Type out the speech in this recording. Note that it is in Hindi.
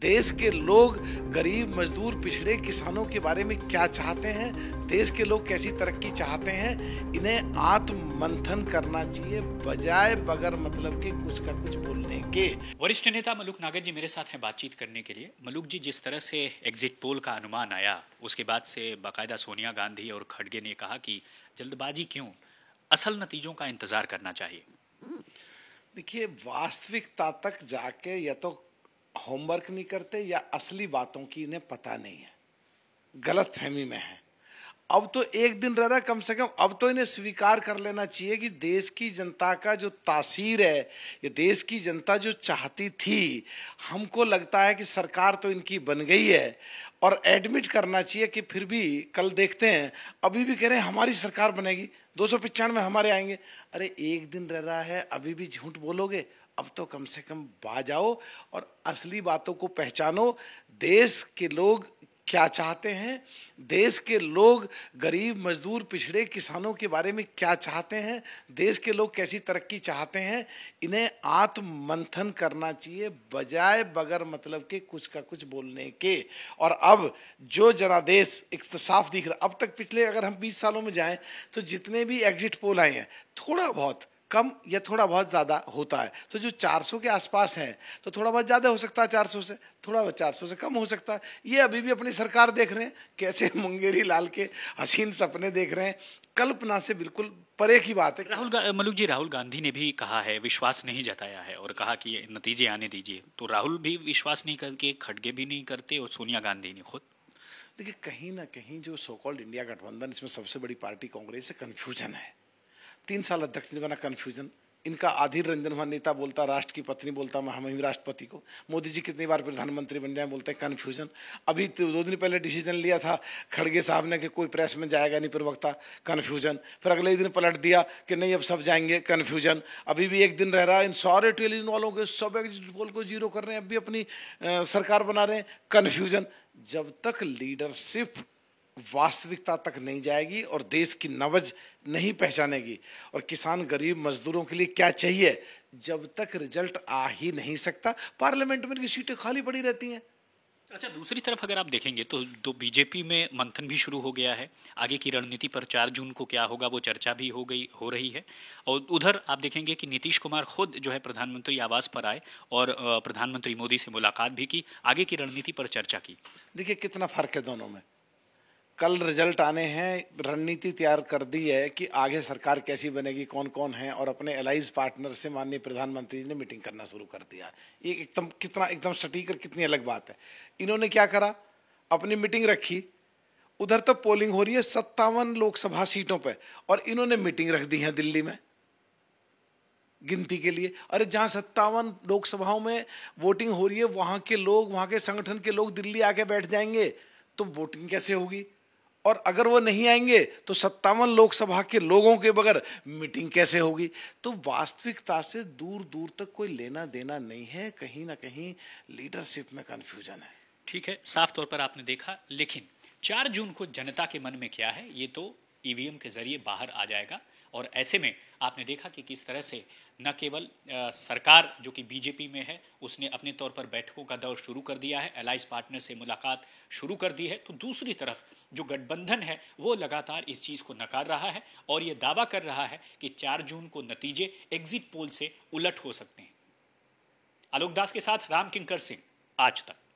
देश के लोग गरीब मजदूर पिछड़े किसानों के बारे में क्या चाहते हैं देश के लोग कैसी तरक्की चाहते हैं इन्हें आत्म मंथन करना चाहिए बजाय बगैर मतलब के कुछ का कुछ बोलने के वरिष्ठ नेता मलुक नागर जी मेरे साथ हैं बातचीत करने के लिए मलुक जी जिस तरह से एग्जिट पोल का अनुमान आया उसके बाद से बाकायदा सोनिया गांधी और खड़गे ने कहा कि जल्दबाजी क्यों असल नतीजों का इंतजार करना चाहिए देखिए वास्तविकता तक जाके या तो होमवर्क नहीं करते या असली बातों की इन्हें पता नहीं है गलत फहमी में है अब तो एक दिन रह रहा कम से कम अब तो इन्हें स्वीकार कर लेना चाहिए कि देश की जनता का जो तासीर है ये देश की जनता जो चाहती थी हमको लगता है कि सरकार तो इनकी बन गई है और एडमिट करना चाहिए कि फिर भी कल देखते हैं अभी भी कह रहे हैं हमारी सरकार बनेगी दो सौ पचानवे हमारे आएंगे अरे एक दिन रह रहा है अभी भी झूठ बोलोगे अब तो कम से कम बाज आओ और असली बातों को पहचानो देश के लोग क्या चाहते हैं देश के लोग गरीब मजदूर पिछड़े किसानों के बारे में क्या चाहते हैं देश के लोग कैसी तरक्की चाहते हैं इन्हें आत्म मंथन करना चाहिए बजाय बगैर मतलब के कुछ का कुछ बोलने के और अब जो जनादेश इकतसाफ दिख रहा अब तक पिछले अगर हम बीस सालों में जाएं तो जितने भी एग्जिट पोल आए हैं थोड़ा बहुत कम या थोड़ा बहुत ज़्यादा होता है तो जो 400 के आसपास है तो थोड़ा बहुत ज़्यादा हो सकता है 400 से थोड़ा बहुत चार से कम हो सकता है ये अभी भी अपनी सरकार देख रहे हैं कैसे मुंगेरी लाल के हसीन सपने देख रहे हैं कल्पना से बिल्कुल परे की बात है राहुल मलुक जी राहुल गांधी ने भी कहा है विश्वास नहीं जताया है और कहा कि नतीजे आने दीजिए तो राहुल भी विश्वास नहीं करके खड़गे भी नहीं करते और सोनिया गांधी ने खुद देखिए कहीं ना कहीं जो सोकॉल्ड इंडिया गठबंधन इसमें सबसे बड़ी पार्टी कांग्रेस से कन्फ्यूजन है तीन साल अध्यक्ष ने बना कन्फ्यूजन इनका आधीर रंजन हुआ नेता बोलता राष्ट्र की पत्नी बोलता महामहिम राष्ट्रपति को मोदी जी कितनी बार प्रधानमंत्री बन जाए बोलते हैं कन्फ्यूजन अभी तो दो दिन पहले डिसीजन लिया था खड़गे साहब ने कि कोई प्रेस में जाएगा नहीं प्रवक्ता कन्फ्यूजन फिर अगले दिन पलट दिया कि नहीं अब सब जाएंगे कन्फ्यूजन अभी भी एक दिन रह रहा है इन सारे टेलीविजन वालों के सब एग्जिट पोल को जीरो कर रहे हैं अभी अपनी सरकार बना रहे हैं कन्फ्यूजन जब तक लीडरशिप वास्तविकता तक नहीं जाएगी और देश की नवज नहीं पहचानेगी और किसान गरीब मजदूरों के लिए क्या चाहिए जब तक रिजल्ट आ ही नहीं सकता पार्लियामेंट में सीटें खाली पड़ी रहती हैं अच्छा दूसरी तरफ अगर आप देखेंगे तो दो तो बीजेपी में मंथन भी शुरू हो गया है आगे की रणनीति पर चार जून को क्या होगा वो चर्चा भी हो गई हो रही है और उधर आप देखेंगे कि नीतीश कुमार खुद जो है प्रधानमंत्री आवास पर आए और प्रधानमंत्री मोदी से मुलाकात भी की आगे की रणनीति पर चर्चा की देखिए कितना फर्क है दोनों में कल रिजल्ट आने हैं रणनीति तैयार कर दी है कि आगे सरकार कैसी बनेगी कौन कौन है और अपने एलाइज पार्टनर से माननीय प्रधानमंत्री जी ने मीटिंग करना शुरू कर दिया ये एकदम कितना एकदम सटीक और कितनी अलग बात है इन्होंने क्या करा अपनी मीटिंग रखी उधर तो पोलिंग हो रही है सत्तावन लोकसभा सीटों पर और इन्होंने मीटिंग रख दी है दिल्ली में गिनती के लिए अरे जहाँ सत्तावन लोकसभाओं में वोटिंग हो रही है वहाँ के लोग वहाँ के संगठन के लोग दिल्ली आके बैठ जाएंगे तो वोटिंग कैसे होगी और अगर वो नहीं आएंगे तो सत्तावन लोकसभा के लोगों के बगैर मीटिंग कैसे होगी तो वास्तविकता से दूर दूर तक कोई लेना देना नहीं है कहीं ना कहीं लीडरशिप में कन्फ्यूजन है ठीक है साफ तौर पर आपने देखा लेकिन चार जून को जनता के मन में क्या है ये तो ईवीएम e के जरिए बाहर आ जाएगा और ऐसे में आपने देखा कि किस तरह से न केवल सरकार जो कि बीजेपी में है उसने अपने तौर पर बैठकों का दौर शुरू कर दिया है एलाइस पार्टनर से मुलाकात शुरू कर दी है तो दूसरी तरफ जो गठबंधन है वो लगातार इस चीज़ को नकार रहा है और ये दावा कर रहा है कि चार जून को नतीजे एग्जिट पोल से उलट हो सकते हैं आलोक दास के साथ राम किंकर सिंह आज तक